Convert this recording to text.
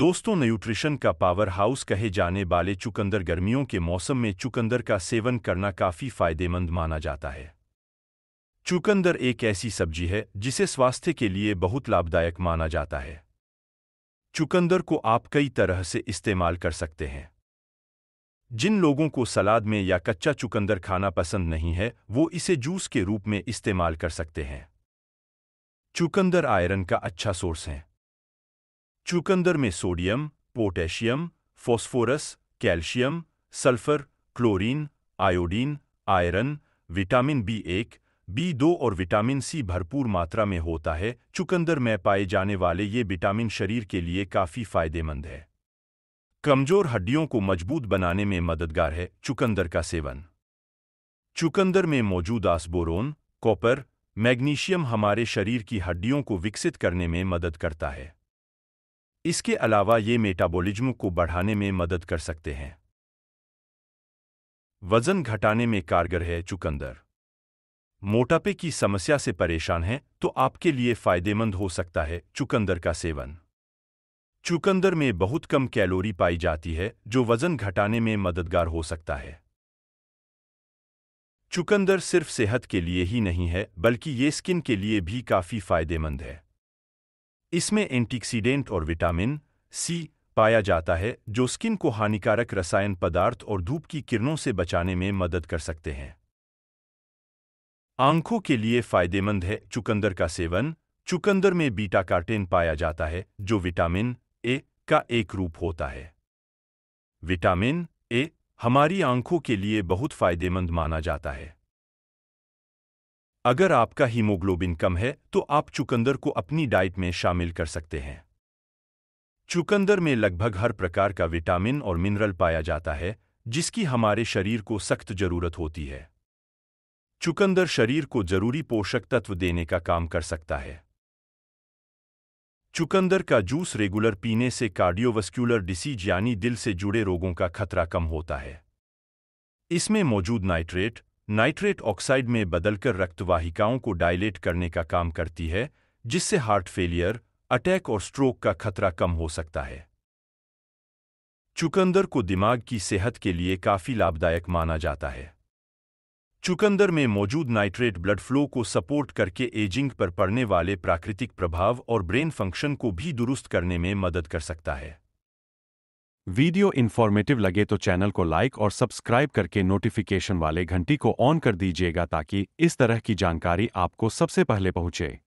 दोस्तों न्यूट्रिशन का power house कहे जाने वाले चुकंदर गर्मियों के मौसम में चुकंदर का सेवन करना काफ़ी फायदेमंद माना जाता है चुकंदर एक ऐसी सब्जी है जिसे स्वास्थ्य के लिए बहुत लाभदायक माना जाता है चुकंदर को आप कई तरह से इस्तेमाल कर सकते हैं जिन लोगों को सलाद में या कच्चा चुकंदर खाना पसंद नहीं है वो इसे जूस के रूप में इस्तेमाल कर सकते हैं चुकंदर आयरन का अच्छा सोर्स है चुकंदर में sodium potassium phosphorus calcium sulphur chlorine iodine iron vitamin B एक बी दो और विटामिन सी भरपूर मात्रा में होता है चुकंदर में पाए जाने वाले ये विटामिन शरीर के लिए काफ़ी फायदेमंद है कमजोर हड्डियों को मजबूत बनाने में मददगार है चुकंदर का सेवन चुकंदर में मौजूद आसबोरोन कॉपर मैग्नीशियम हमारे शरीर की हड्डियों को विकसित करने में मदद करता है इसके अलावा ये मेटाबॉलिज्म को बढ़ाने में मदद कर सकते हैं वजन घटाने में कारगर है चुकंदर मोटापे की समस्या से परेशान हैं तो आपके लिए फायदेमंद हो सकता है चुकंदर का सेवन चुकंदर में बहुत कम कैलोरी पाई जाती है जो वजन घटाने में मददगार हो सकता है चुकंदर सिर्फ सेहत के लिए ही नहीं है बल्कि ये स्किन के लिए भी काफ़ी फायदेमंद है इसमें एंटीक्सीडेंट और विटामिन सी पाया जाता है जो स्किन को हानिकारक रसायन पदार्थ और धूप की किरणों से बचाने में मदद कर सकते हैं आंखों के लिए फायदेमंद है चुकंदर का सेवन चुकंदर में बीटा कार्टेन पाया जाता है जो विटामिन ए का एक रूप होता है विटामिन ए हमारी आंखों के लिए बहुत फायदेमंद माना जाता है अगर आपका हीमोग्लोबिन कम है तो आप चुकंदर को अपनी डाइट में शामिल कर सकते हैं चुकंदर में लगभग हर प्रकार का विटामिन और मिनरल पाया जाता है जिसकी हमारे शरीर को सख्त जरूरत होती है चुकंदर शरीर को जरूरी पोषक तत्व देने का काम कर सकता है चुकंदर का जूस रेगुलर पीने से कार्डियोवस्क्यूलर डिसीज यानी दिल से जुड़े रोगों का खतरा कम होता है इसमें मौजूद नाइट्रेट नाइट्रेट ऑक्साइड में बदलकर रक्तवाहिकाओं को डायलेट करने का काम करती है जिससे हार्ट फेलियर अटैक और स्ट्रोक का खतरा कम हो सकता है चुकंदर को दिमाग की सेहत के लिए काफी लाभदायक माना जाता है चुकंदर में मौजूद नाइट्रेट ब्लड फ्लो को सपोर्ट करके एजिंग पर पड़ने वाले प्राकृतिक प्रभाव और ब्रेन फंक्शन को भी दुरुस्त करने में मदद कर सकता है वीडियो इन्फॉर्मेटिव लगे तो चैनल को लाइक और सब्सक्राइब करके नोटिफिकेशन वाले घंटी को ऑन कर दीजिएगा ताकि इस तरह की जानकारी आपको सबसे पहले पहुंचे